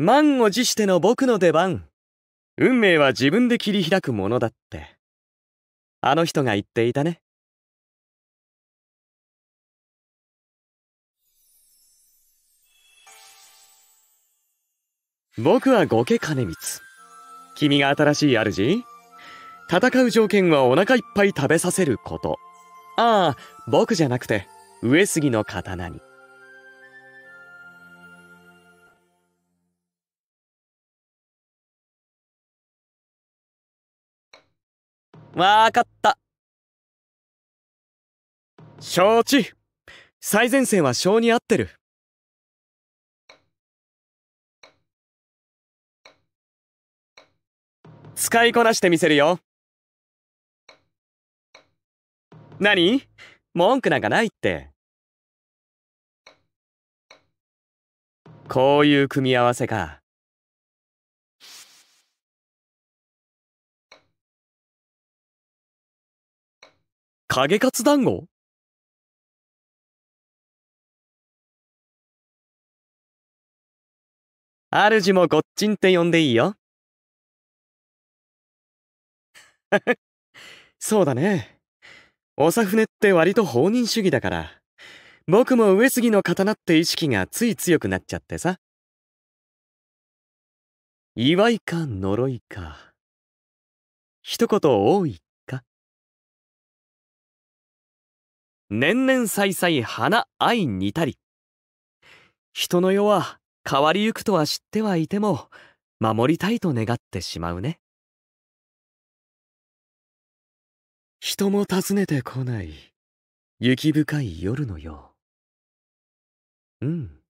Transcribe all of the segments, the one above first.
満を持しての僕の出番。運命は自分で切り開くものだって。あの人が言っていたね。僕は五家兼光。君が新しい主戦う条件はお腹いっぱい食べさせること。ああ、僕じゃなくて、上杉の刀に。わかった。承知。最前線は性に合ってる。使いこなしてみせるよ。何文句なんかないって。こういう組み合わせか。影勝団子主もごっちんって呼んでいいよ。そうだね。おさふねって割と放任主義だから、僕も上杉の刀って意識がつい強くなっちゃってさ。祝いか呪いか。一言多い年々さいさい花愛にたり。人の世は変わりゆくとは知ってはいても、守りたいと願ってしまうね。人も訪ねてこない、雪深い夜のよう。うん。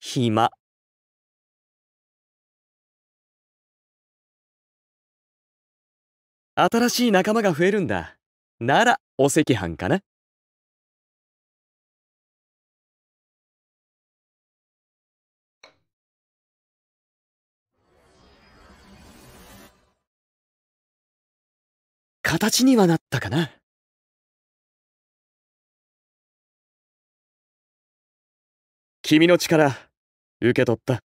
暇。新しい仲間が増えるんだ。なら、お赤飯かな形にはなったかな君の力受け取った。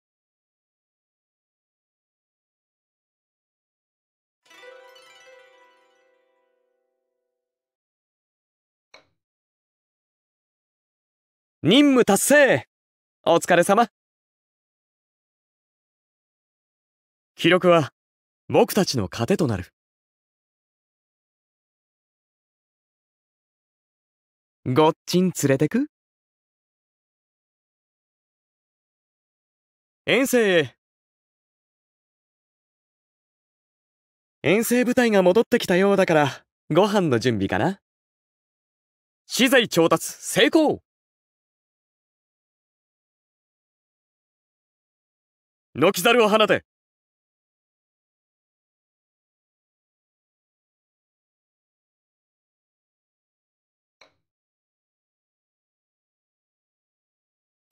任務達成お疲れ様記録は僕たちの糧となるごっちん連れてく遠征へ遠征部隊が戻ってきたようだからご飯の準備かな資材調達成功軒猿を放て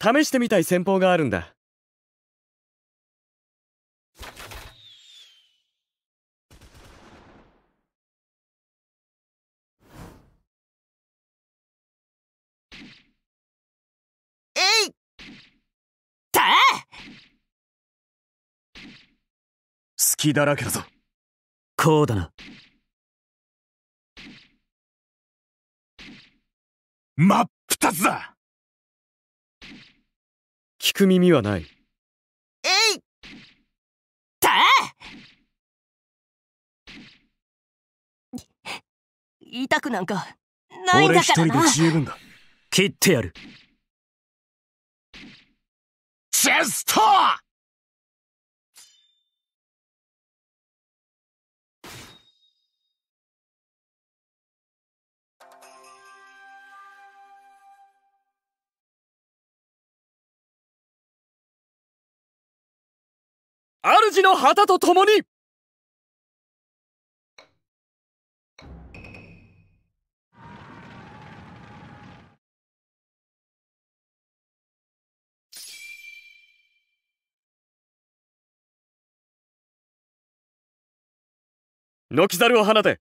試してみたい戦法があるんだ。隙だらけだぞこうだな真っ二つだ聞く耳はないえいった痛くなんかないんだからな俺一人で十分だ切ってやるチェスト主の旗と共に軒猿を放て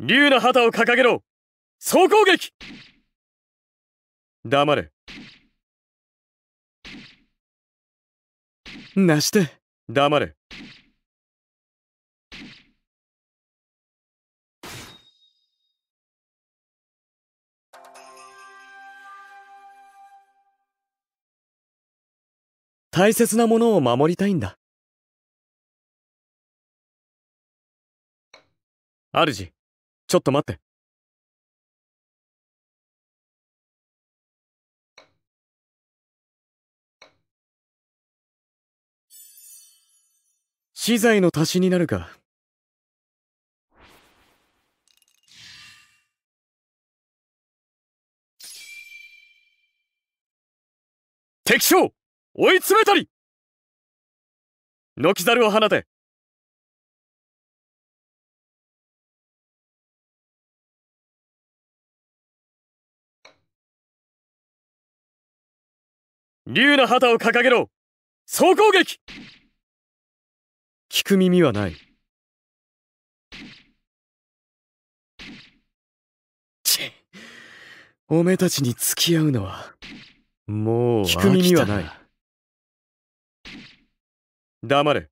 竜の旗を掲げろ総攻撃黙れなして黙れ大切なものを守りたいんだ主ちょっと待って。資材の足しになるか。敵将追い詰めたり軒猿を放て竜の旗を掲げろ総攻撃聞く耳はないッおめたちに付き合うのはもう聞く耳はない黙れ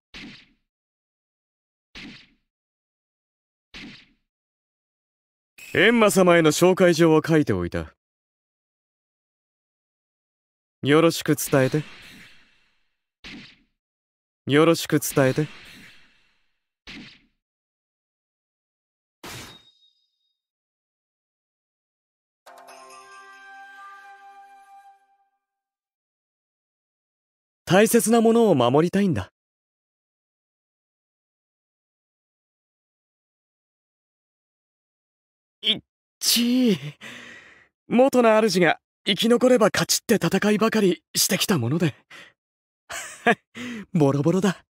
エンマ様への紹介状は書いておいたよろしく伝えてよろしく伝えて大切なものを守りたいんだ一元の主が生き残れば勝ちって戦いばかりしてきたもので ボロボロだ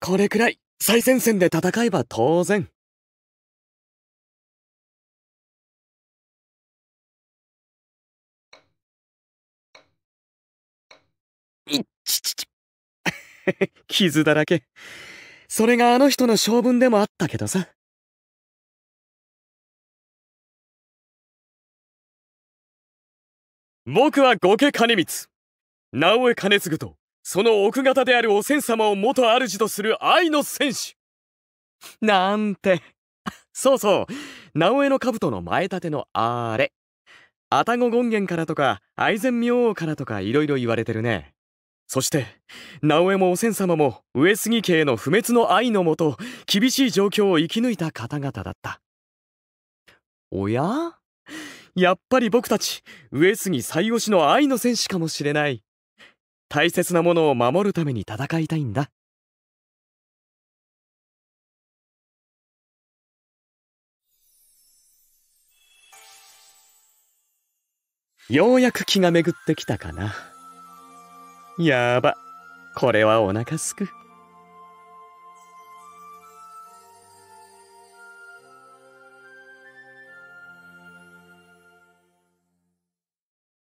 これくらい最前線で戦えば当然いっちちち 傷だらけ。それがあの人の性分でもあったけどさ。僕はゴ家兼光。直江兼継と、その奥方であるお仙様を元主とする愛の戦士。なんて。そうそう、直江の兜の前立てのあれ。愛宕権現からとか、愛禅明王からとかいろいろ言われてるね。そして直江もおせん様も上杉家への不滅の愛のもと厳しい状況を生き抜いた方々だったおややっぱり僕たち上杉最推しの愛の戦士かもしれない大切なものを守るために戦いたいんだようやく気が巡ってきたかな。やば。これはお腹すく。